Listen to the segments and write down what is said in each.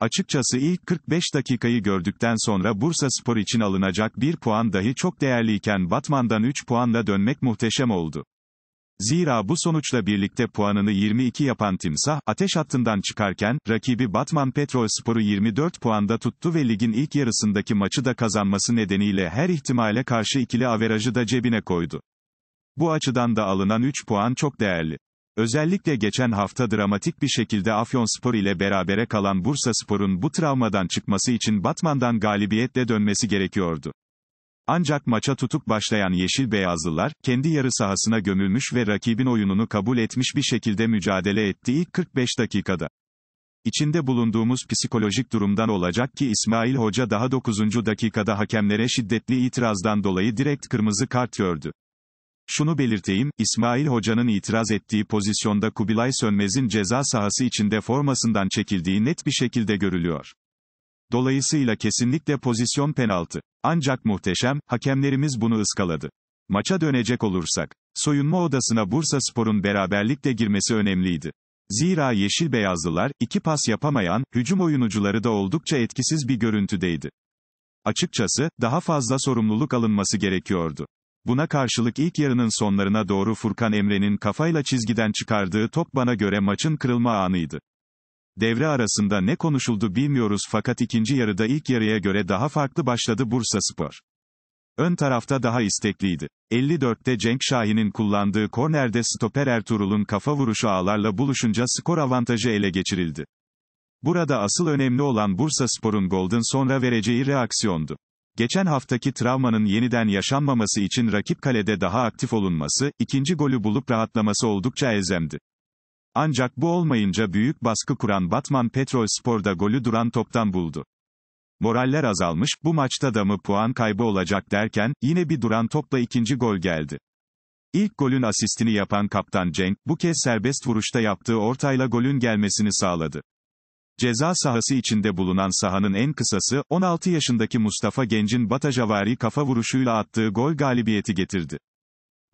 Açıkçası ilk 45 dakikayı gördükten sonra Bursa Spor için alınacak bir puan dahi çok değerliyken Batman'dan 3 puanla dönmek muhteşem oldu. Zira bu sonuçla birlikte puanını 22 yapan Timsah, ateş hattından çıkarken, rakibi Batman Petrol Sporu 24 puanda tuttu ve ligin ilk yarısındaki maçı da kazanması nedeniyle her ihtimale karşı ikili averajı da cebine koydu. Bu açıdan da alınan 3 puan çok değerli. Özellikle geçen hafta dramatik bir şekilde Afyonspor ile berabere kalan Bursaspor'un bu travmadan çıkması için Batman'dan galibiyetle dönmesi gerekiyordu. Ancak maça tutuk başlayan Yeşil Beyazlılar, kendi yarı sahasına gömülmüş ve rakibin oyununu kabul etmiş bir şekilde mücadele etti ilk 45 dakikada. İçinde bulunduğumuz psikolojik durumdan olacak ki İsmail Hoca daha 9. dakikada hakemlere şiddetli itirazdan dolayı direkt kırmızı kart gördü. Şunu belirteyim, İsmail Hoca'nın itiraz ettiği pozisyonda Kubilay Sönmez'in ceza sahası içinde formasından çekildiği net bir şekilde görülüyor. Dolayısıyla kesinlikle pozisyon penaltı. Ancak muhteşem, hakemlerimiz bunu ıskaladı. Maça dönecek olursak, soyunma odasına Bursa Spor'un beraberlikle girmesi önemliydi. Zira Yeşil Beyazlılar, iki pas yapamayan, hücum oyuncuları da oldukça etkisiz bir görüntüdeydi. Açıkçası, daha fazla sorumluluk alınması gerekiyordu. Buna karşılık ilk yarının sonlarına doğru Furkan Emre'nin kafayla çizgiden çıkardığı top bana göre maçın kırılma anıydı. Devre arasında ne konuşuldu bilmiyoruz fakat ikinci yarıda ilk yarıya göre daha farklı başladı Bursa Spor. Ön tarafta daha istekliydi. 54'te Cenk Şahin'in kullandığı kornerde stoper Ertuğrul'un kafa vuruşu ağlarla buluşunca skor avantajı ele geçirildi. Burada asıl önemli olan Bursa Spor'un golden sonra vereceği reaksiyondu. Geçen haftaki travmanın yeniden yaşanmaması için rakip kalede daha aktif olunması, ikinci golü bulup rahatlaması oldukça elzemdi. Ancak bu olmayınca büyük baskı kuran Batman Petrol Spor'da golü duran toptan buldu. Moraller azalmış, bu maçta da mı puan kaybı olacak derken, yine bir duran topla ikinci gol geldi. İlk golün asistini yapan kaptan Cenk, bu kez serbest vuruşta yaptığı ortayla golün gelmesini sağladı. Ceza sahası içinde bulunan sahanın en kısası, 16 yaşındaki Mustafa Genc'in Batajavari kafa vuruşuyla attığı gol galibiyeti getirdi.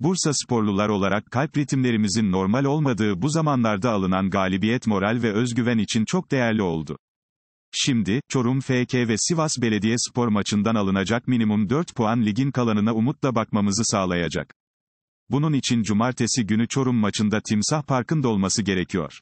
Bursa sporlular olarak kalp ritimlerimizin normal olmadığı bu zamanlarda alınan galibiyet moral ve özgüven için çok değerli oldu. Şimdi, Çorum FK ve Sivas Belediye Spor maçından alınacak minimum 4 puan ligin kalanına umutla bakmamızı sağlayacak. Bunun için cumartesi günü Çorum maçında Timsah Park'ın dolması gerekiyor.